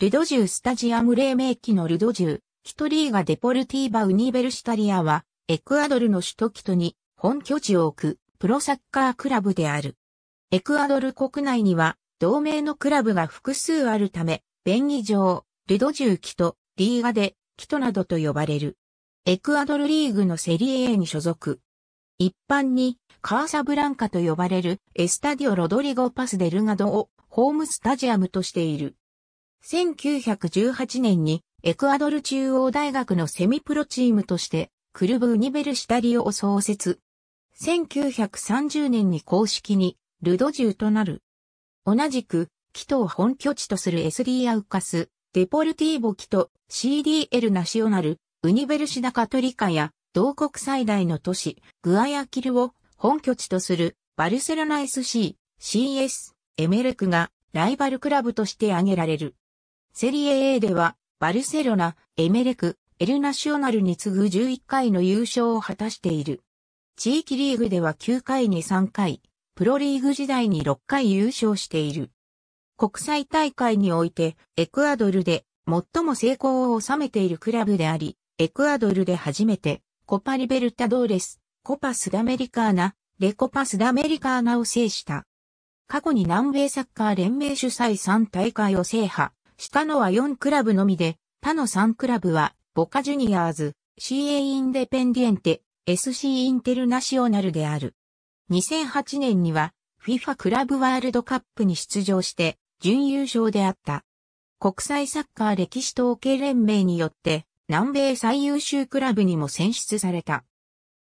ルドジュースタジアム黎明期のルドジュー、キトリーガ・デポルティーバ・ウニベルシタリアは、エクアドルの首都キトに本拠地を置くプロサッカークラブである。エクアドル国内には同盟のクラブが複数あるため、便宜上、ルドジューキト、リーガで、キトなどと呼ばれる。エクアドルリーグのセリエ A に所属。一般に、カーサブランカと呼ばれるエスタディオ・ロドリゴ・パスデルガドをホームスタジアムとしている。1918年にエクアドル中央大学のセミプロチームとしてクルブ・ウニベル・シタリオを創設。1930年に公式にルドジュとなる。同じく、キトを本拠地とする SD アウカス、デポルティーボキト、CDL ナショナル、ウニベルシダカトリカや、同国最大の都市、グアヤキルを本拠地とするバルセロナ SC、CS、エメレクがライバルクラブとして挙げられる。セリエ A では、バルセロナ、エメレク、エルナショナルに次ぐ11回の優勝を果たしている。地域リーグでは9回に3回、プロリーグ時代に6回優勝している。国際大会において、エクアドルで最も成功を収めているクラブであり、エクアドルで初めて、コパリベルタドーレス、コパスダメリカーナ、レコパスダメリカーナを制した。過去に南米サッカー連盟主催3大会を制覇、下のは4クラブのみで、他の3クラブは、ボカジュニアーズ、CA インデペンディエンテ、SC インテルナショナルである。2008年には、FIFA クラブワールドカップに出場して、準優勝であった。国際サッカー歴史統計連盟によって、南米最優秀クラブにも選出された。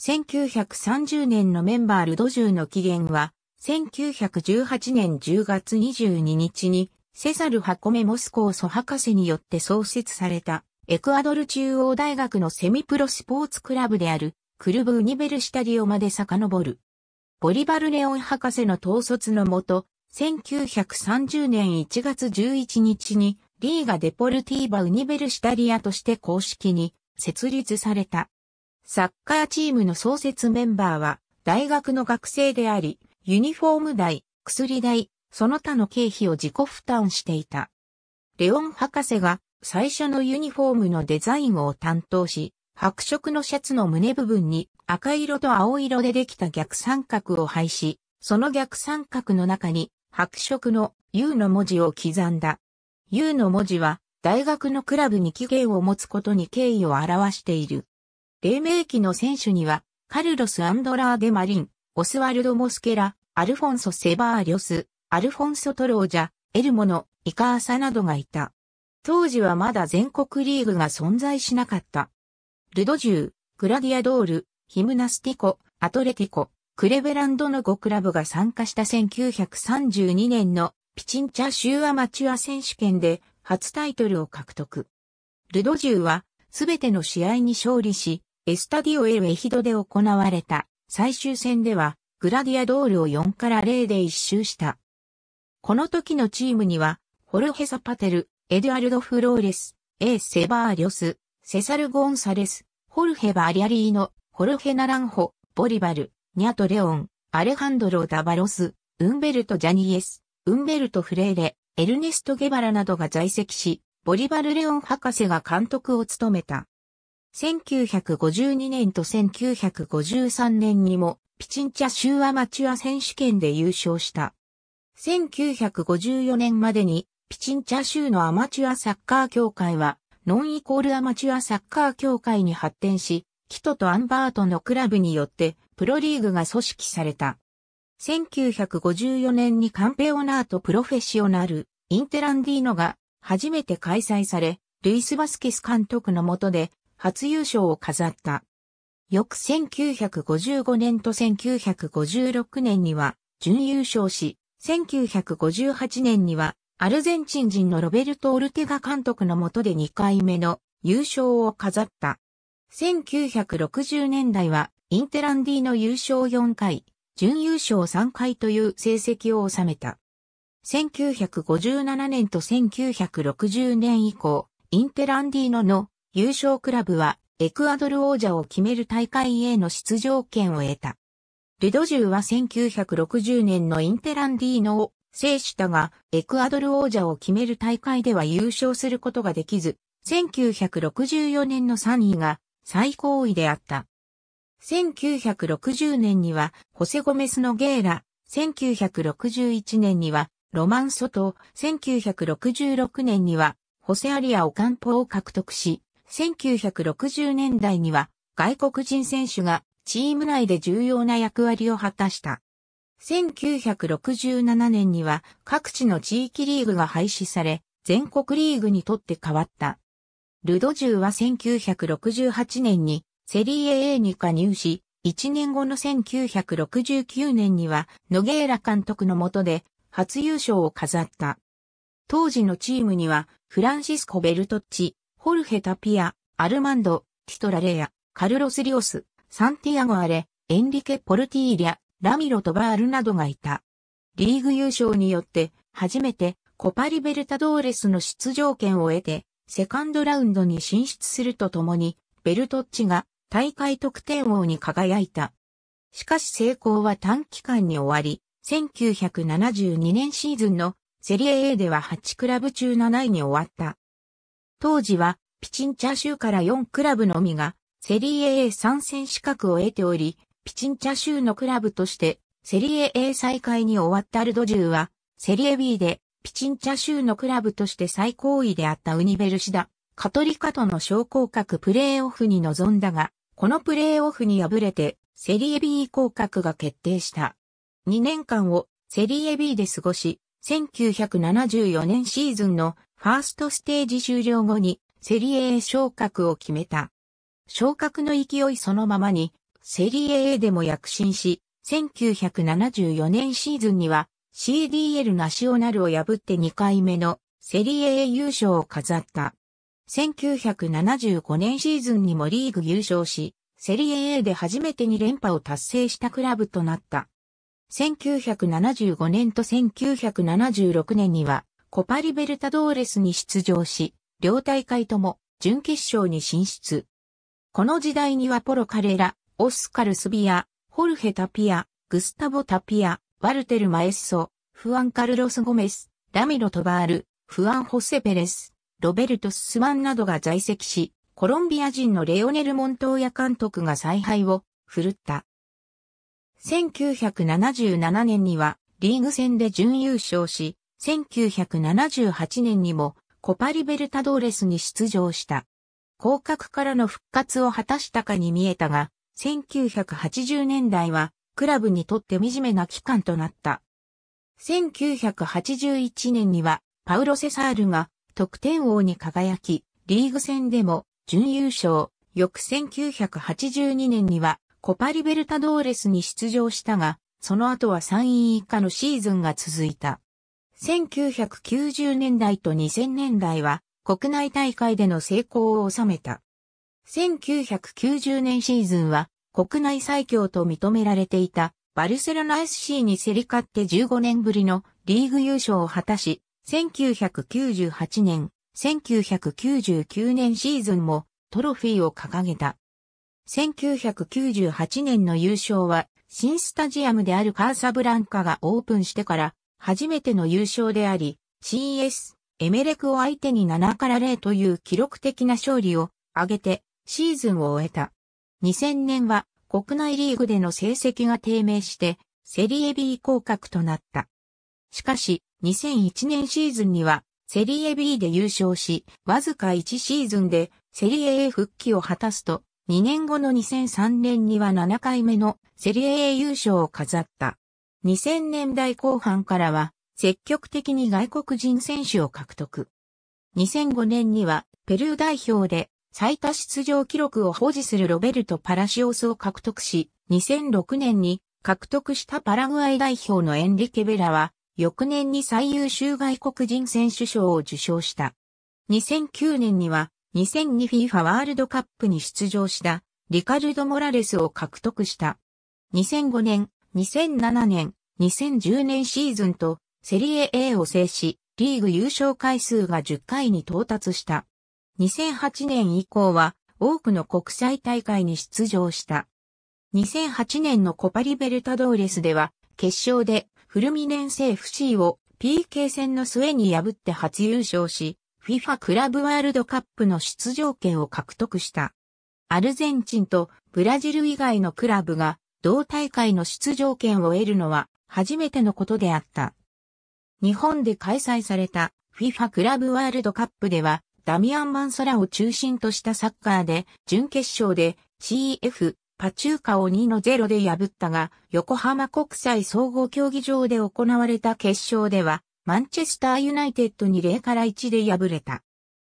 1930年のメンバールドジューの起源は、1918年10月22日にセサル・ハコメ・モスコーソ博士によって創設された、エクアドル中央大学のセミプロスポーツクラブである、クルブ・ウニベルシタリオまで遡る。ボリバル・レオン博士の統率のもと、1930年1月11日に、リーガ・デポルティーバ・ウニベルシタリアとして公式に設立された。サッカーチームの創設メンバーは、大学の学生であり、ユニフォーム代、薬代、その他の経費を自己負担していた。レオン博士が最初のユニフォームのデザインを担当し、白色のシャツの胸部分に赤色と青色でできた逆三角を配し、その逆三角の中に白色の U の文字を刻んだ。U の文字は大学のクラブに起源を持つことに敬意を表している。黎明期の選手には、カルロス・アンドラーデ・マリン、オスワルド・モスケラ、アルフォンソ・セバーリョス、アルフォンソ・トロージャ、エルモノ、イカーサなどがいた。当時はまだ全国リーグが存在しなかった。ルドジュー、グラディアドール、ヒムナスティコ、アトレティコ、クレベランドの5クラブが参加した1932年のピチンチャ州アマチュア選手権で初タイトルを獲得。ルドジューはすべての試合に勝利し、エスタディオエルエヒドで行われた最終戦ではグラディアドールを4から0で一周した。この時のチームには、ホルヘ・サパテル、エドゥアルド・フローレス、エー・セバーリョス、セサル・ゴンサレス、ホルヘ・バリアリーノ、ホルヘ・ナランホ、ボリバル、ニャト・レオン、アレハンドロ・ダバロス、ウンベルト・ジャニエス、ウンベルト・フレーレ、エルネスト・ゲバラなどが在籍し、ボリバル・レオン博士が監督を務めた。1952年と1953年にも、ピチンチャ州アマチュア選手権で優勝した。1954年までに、ピチンチャ州のアマチュアサッカー協会は、ノンイコールアマチュアサッカー協会に発展し、キトとアンバートのクラブによって、プロリーグが組織された。1954年にカンペオナートプロフェッショナル、インテランディーノが初めて開催され、ルイス・バスケス監督の下で初優勝を飾った。翌1955年と1956年には準優勝し、1958年には、アルゼンチン人のロベルト・オルテガ監督の下で2回目の優勝を飾った。1960年代は、インテランディの優勝4回、準優勝3回という成績を収めた。1957年と1960年以降、インテランディーノの優勝クラブはエクアドル王者を決める大会への出場権を得た。ルドジューは1960年のインテランディーノを制したが、エクアドル王者を決める大会では優勝することができず、1964年の3位が最高位であった。1960年には、ホセゴメスのゲーラ、1961年には、ロマンソト、1966年には、ホセアリア・オカンポを獲得し、1960年代には、外国人選手がチーム内で重要な役割を果たした。1967年には各地の地域リーグが廃止され、全国リーグにとって変わった。ルドジューは1968年にセリエ A に加入し、1年後の1969年にはノゲーラ監督の下で初優勝を飾った。当時のチームにはフランシスコ・ベルトッチ、ホルヘ・タピア、アルマンド、ティトラレア、カルロス・リオス、サンティアゴアレ、エンリケ・ポルティーリャ、ラミロ・トバールなどがいた。リーグ優勝によって、初めてコパリベルタドーレスの出場権を得て、セカンドラウンドに進出するとともに、ベルトッチが大会得点王に輝いた。しかし成功は短期間に終わり、1972年シーズンのセリエ A では8クラブ中7位に終わった。当時はピチンチャー州から4クラブのみがセリエ A 参戦資格を得ており、ピチンチャ州のクラブとして、セリエ A 再開に終わったアルドジューは、セリエ B で、ピチンチャ州のクラブとして最高位であったウニベルシダ、カトリカとの昇降格プレーオフに臨んだが、このプレーオフに敗れて、セリエ B 降格が決定した。2年間をセリエ B で過ごし、1974年シーズンのファーストステージ終了後にセリエ A 昇格を決めた。昇格の勢いそのままに、セリエ A でも躍進し、1974年シーズンには CDL ナショナルを破って2回目のセリエ A 優勝を飾った。1975年シーズンにもリーグ優勝し、セリエ A で初めて2連覇を達成したクラブとなった。1975年と1976年にはコパリベルタドーレスに出場し、両大会とも準決勝に進出。この時代にはポロ・カレラ、オスカル・スビア、ホルヘ・タピア、グスタボ・タピア、ワルテル・マエッソ、フアン・カルロス・ゴメス、ラミロ・トバール、フアン・ホセ・ペレス、ロベルト・スマンなどが在籍し、コロンビア人のレオネル・モントーヤ監督が采配を振るった。1977年にはリーグ戦で準優勝し、1978年にもコパリベルタドーレスに出場した。降格からの復活を果たしたかに見えたが、1980年代はクラブにとって惨めな期間となった。1981年にはパウロ・セサールが得点王に輝き、リーグ戦でも準優勝。翌1982年にはコパリベルタドーレスに出場したが、その後は3位以下のシーズンが続いた。1990年代と2000年代は国内大会での成功を収めた。1990年シーズンは国内最強と認められていたバルセロナ SC に競り勝って15年ぶりのリーグ優勝を果たし、1998年、1999年シーズンもトロフィーを掲げた。1998年の優勝は新スタジアムであるカーサブランカがオープンしてから初めての優勝であり、CS エメレクを相手に7から0という記録的な勝利を挙げてシーズンを終えた。2000年は国内リーグでの成績が低迷してセリエ B 降格となった。しかし2001年シーズンにはセリエ B で優勝し、わずか1シーズンでセリエ A 復帰を果たすと、2年後の2003年には7回目のセリエ A 優勝を飾った。2000年代後半からは積極的に外国人選手を獲得。2005年にはペルー代表で最多出場記録を保持するロベルト・パラシオスを獲得し、2006年に獲得したパラグアイ代表のエンリケ・ベラは、翌年に最優秀外国人選手賞を受賞した。2009年には 2002FIFA ワールドカップに出場したリカルド・モラレスを獲得した。2005年、2007年、2010年シーズンとセリエ A を制し、リーグ優勝回数が10回に到達した。2008年以降は多くの国際大会に出場した。2008年のコパリベルタドーレスでは決勝でフルミネンセ FC を PK 戦の末に破って初優勝し、FIFA クラブワールドカップの出場権を獲得した。アルゼンチンとブラジル以外のクラブが同大会の出場権を得るのは初めてのことであった。日本で開催された FIFA クラブワールドカップでは、ダミアン・マンソラを中心としたサッカーで、準決勝で CF パチューカを2の0で破ったが、横浜国際総合競技場で行われた決勝では、マンチェスターユナイテッドに0から1で敗れた。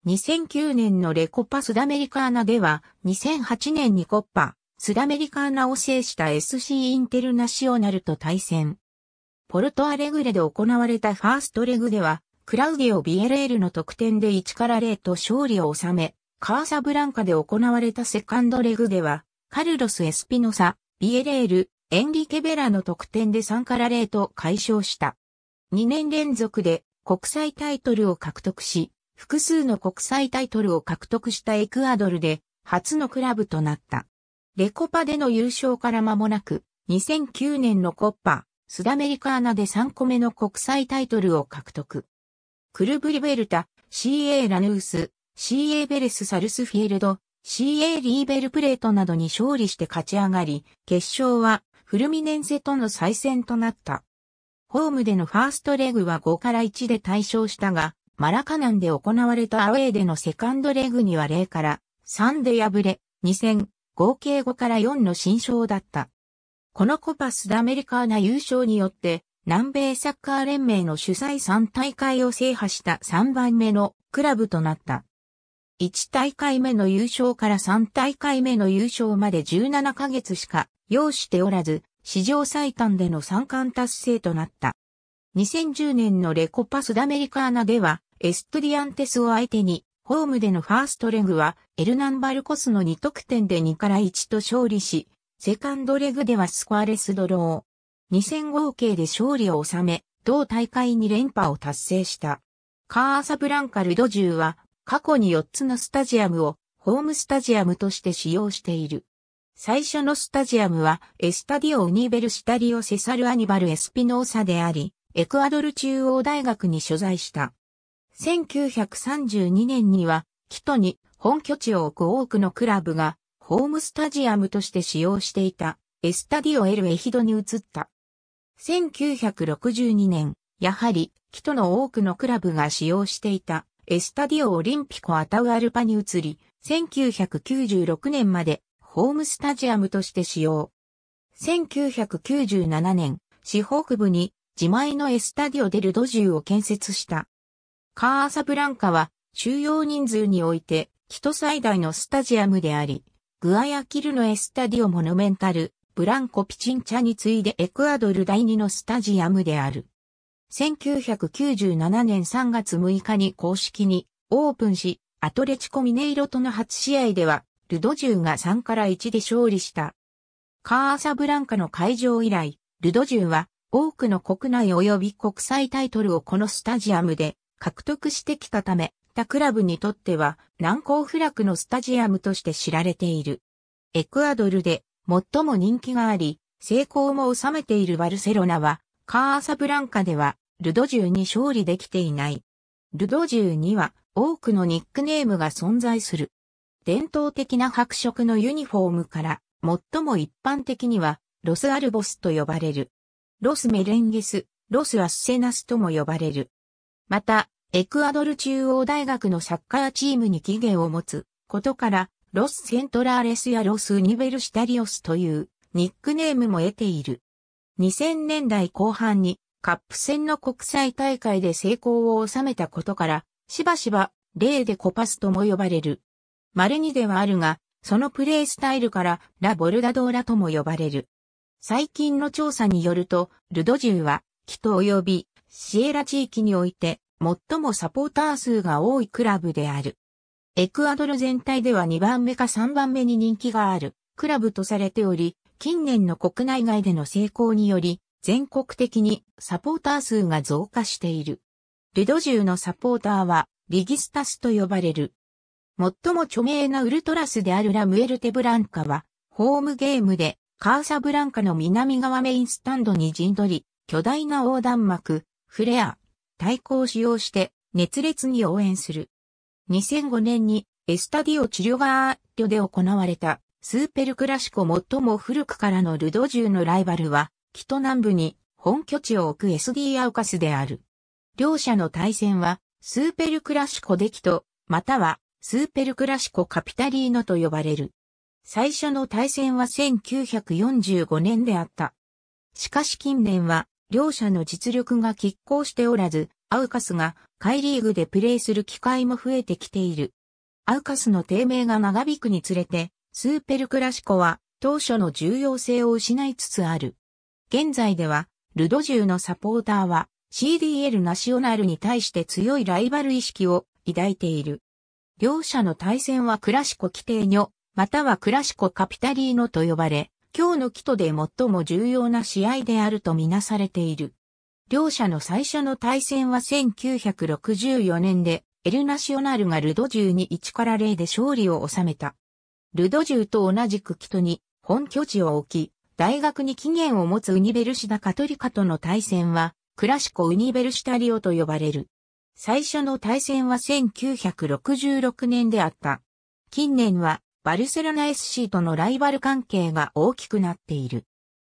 2009年のレコパスダメリカーナでは、2008年にコッパ、スダメリカーナを制した SC インテルナシオナルと対戦。ポルトアレグレで行われたファーストレグでは、クラウディオ・ビエレールの得点で1から0と勝利を収め、カーサブランカで行われたセカンドレグでは、カルロス・エスピノサ、ビエレール、エンリケベラの得点で3から0と解消した。2年連続で国際タイトルを獲得し、複数の国際タイトルを獲得したエクアドルで初のクラブとなった。レコパでの優勝から間もなく、2009年のコッパ、スダメリカーナで3個目の国際タイトルを獲得。クルブリベルタ、CA ラヌース、CA ベレスサルスフィールド、CA リーベルプレートなどに勝利して勝ち上がり、決勝はフルミネンセとの再戦となった。ホームでのファーストレグは5から1で対勝したが、マラカナンで行われたアウェーでのセカンドレグには0から3で敗れ、2戦、合計5から4の新勝だった。このコパスダメリカーナ優勝によって、南米サッカー連盟の主催3大会を制覇した3番目のクラブとなった。1大会目の優勝から3大会目の優勝まで17ヶ月しか要しておらず、史上最短での3冠達成となった。2010年のレコパスダメリカーナでは、エストリアンテスを相手に、ホームでのファーストレグは、エルナンバルコスの2得点で2から1と勝利し、セカンドレグではスコアレスドロー。2戦合計で勝利を収め、同大会に連覇を達成した。カーサブランカルド銃は過去に4つのスタジアムをホームスタジアムとして使用している。最初のスタジアムはエスタディオ・ウニベルシタリオ・セサル・アニバル・エスピノーサであり、エクアドル中央大学に所在した。1932年には、キトに本拠地を置く多くのクラブがホームスタジアムとして使用していたエスタディオ・エル・エヒドに移った。1962年、やはり、キトの多くのクラブが使用していたエスタディオ・オリンピコ・アタウアルパに移り、1996年までホームスタジアムとして使用。1997年、市北部に自前のエスタディオ・デルドジュを建設した。カーサブランカは収容人数において、キト最大のスタジアムであり、グアヤキルのエスタディオモノメンタル、ブランコピチンチャに次いでエクアドル第2のスタジアムである。1997年3月6日に公式にオープンし、アトレチコミネイロとの初試合では、ルドジューが3から1で勝利した。カーサブランカの会場以来、ルドジューは多くの国内及び国際タイトルをこのスタジアムで獲得してきたため、ったクラブにとっては難攻不落のスタジアムとして知られている。エクアドルで最も人気があり、成功も収めているバルセロナは、カーサブランカではルドジュに勝利できていない。ルドジュには多くのニックネームが存在する。伝統的な白色のユニフォームから、最も一般的には、ロスアルボスと呼ばれる。ロスメレンゲス、ロスアッセナスとも呼ばれる。また、エクアドル中央大学のサッカーチームに起源を持つことから、ロス・セントラーレスやロス・ニベルシタリオスというニックネームも得ている。2000年代後半にカップ戦の国際大会で成功を収めたことから、しばしば例でコパスとも呼ばれる。稀にではあるが、そのプレイスタイルからラ・ボルダドーラとも呼ばれる。最近の調査によると、ルドジューは、北及びシエラ地域において最もサポーター数が多いクラブである。エクアドル全体では2番目か3番目に人気があるクラブとされており、近年の国内外での成功により、全国的にサポーター数が増加している。ルド州のサポーターはリギスタスと呼ばれる。最も著名なウルトラスであるラムエルテブランカは、ホームゲームでカーサブランカの南側メインスタンドに陣取り、巨大な横断幕、フレア、対抗を使用して熱烈に応援する。2005年にエスタディオチリョガーリョで行われたスーペルクラシコ最も古くからのルド州のライバルは、キト南部に本拠地を置く SD アウカスである。両者の対戦は、スーペルクラシコデキト、またはスーペルクラシコカピタリーノと呼ばれる。最初の対戦は1945年であった。しかし近年は両者の実力が拮抗しておらず、アウカスがイリーグでプレーする機会も増えてきている。アウカスの低迷が長引くにつれて、スーペルクラシコは当初の重要性を失いつつある。現在では、ルドジュのサポーターは CDL ナショナルに対して強いライバル意識を抱いている。両者の対戦はクラシコ規定女、またはクラシコカピタリーノと呼ばれ、今日のキトで最も重要な試合であるとみなされている。両者の最初の対戦は1964年で、エルナショナルがルド10に1から0で勝利を収めた。ルド10と同じくキトに本拠地を置き、大学に起源を持つウニベルシダカトリカとの対戦は、クラシコウニベルシタリオと呼ばれる。最初の対戦は1966年であった。近年はバルセロナ SC とのライバル関係が大きくなっている。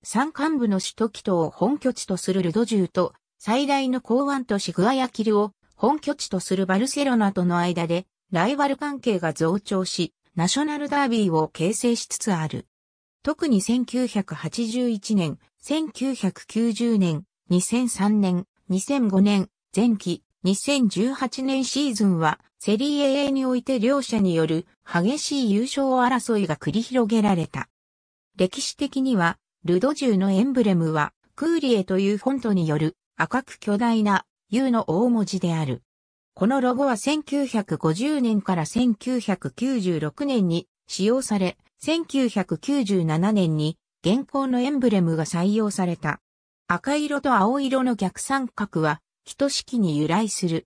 山間部の首都キトを本拠地とするルドジューと、最大の港湾都市グアヤキルを本拠地とするバルセロナとの間で、ライバル関係が増長し、ナショナルダービーを形成しつつある。特に1981年、1990年、2003年、2005年、前期、2018年シーズンはセリエ A において両者による激しい優勝争いが繰り広げられた。歴史的には、ルドジュのエンブレムは、クーリエというフォントによる赤く巨大な U の大文字である。このロゴは1950年から1996年に使用され、1997年に現行のエンブレムが採用された。赤色と青色の逆三角は、等式に由来する。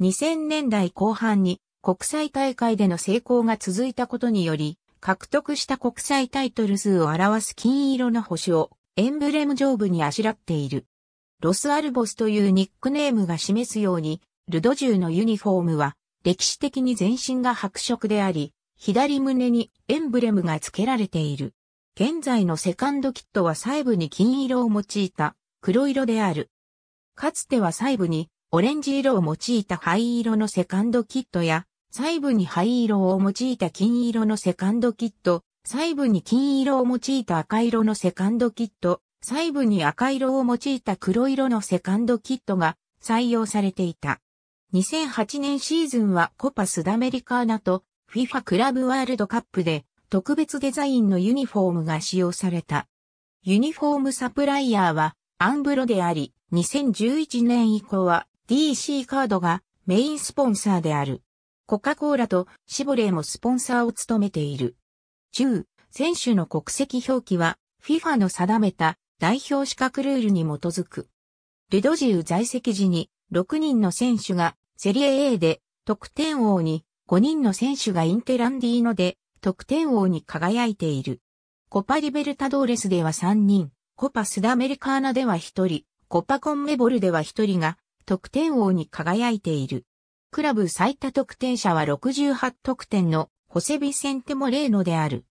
2000年代後半に国際大会での成功が続いたことにより、獲得した国際タイトル数を表す金色の星をエンブレム上部にあしらっている。ロスアルボスというニックネームが示すように、ルドジュのユニフォームは歴史的に全身が白色であり、左胸にエンブレムが付けられている。現在のセカンドキットは細部に金色を用いた黒色である。かつては細部にオレンジ色を用いた灰色のセカンドキットや、細部に灰色を用いた金色のセカンドキット、細部に金色を用いた赤色のセカンドキット、細部に赤色を用いた黒色のセカンドキットが採用されていた。2008年シーズンはコパスダメリカーナと FIFA クラブワールドカップで特別デザインのユニフォームが使用された。ユニフォームサプライヤーはアンブロであり、2011年以降は DC カードがメインスポンサーである。コカ・コーラとシボレーもスポンサーを務めている。中、選手の国籍表記は FIFA の定めた代表資格ルールに基づく。ルドジウ在籍時に6人の選手がセリエ A で得点王に5人の選手がインテランディーノで得点王に輝いている。コパリベルタドーレスでは3人、コパスダメリカーナでは1人、コパコンメボルでは1人が得点王に輝いている。クラブ最多得点者は68得点のホセビセンテモレーノである。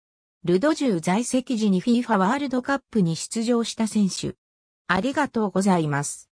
ルドジュ在籍時に FIFA ワールドカップに出場した選手。ありがとうございます。